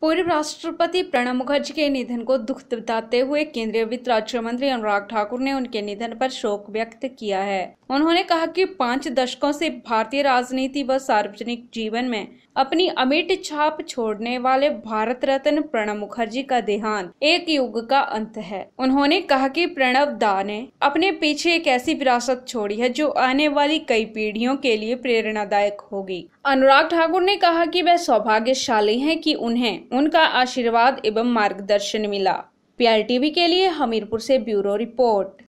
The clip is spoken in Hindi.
पूर्व राष्ट्रपति प्रणब मुखर्जी के निधन को दुख बताते हुए केंद्रीय वित्त राज्य मंत्री अनुराग ठाकुर ने उनके निधन पर शोक व्यक्त किया है उन्होंने कहा कि पांच दशकों से भारतीय राजनीति व सार्वजनिक जीवन में अपनी अमिट छाप छोड़ने वाले भारत रत्न प्रणब मुखर्जी का देहांत एक युग का अंत है उन्होंने कहा कि प्रणब दा ने अपने पीछे एक ऐसी विरासत छोड़ी है जो आने वाली कई पीढ़ियों के लिए प्रेरणादायक होगी अनुराग ठाकुर ने कहा कि वह सौभाग्यशाली हैं कि उन्हें उनका आशीर्वाद एवं मार्गदर्शन मिला पी के लिए हमीरपुर से ब्यूरो रिपोर्ट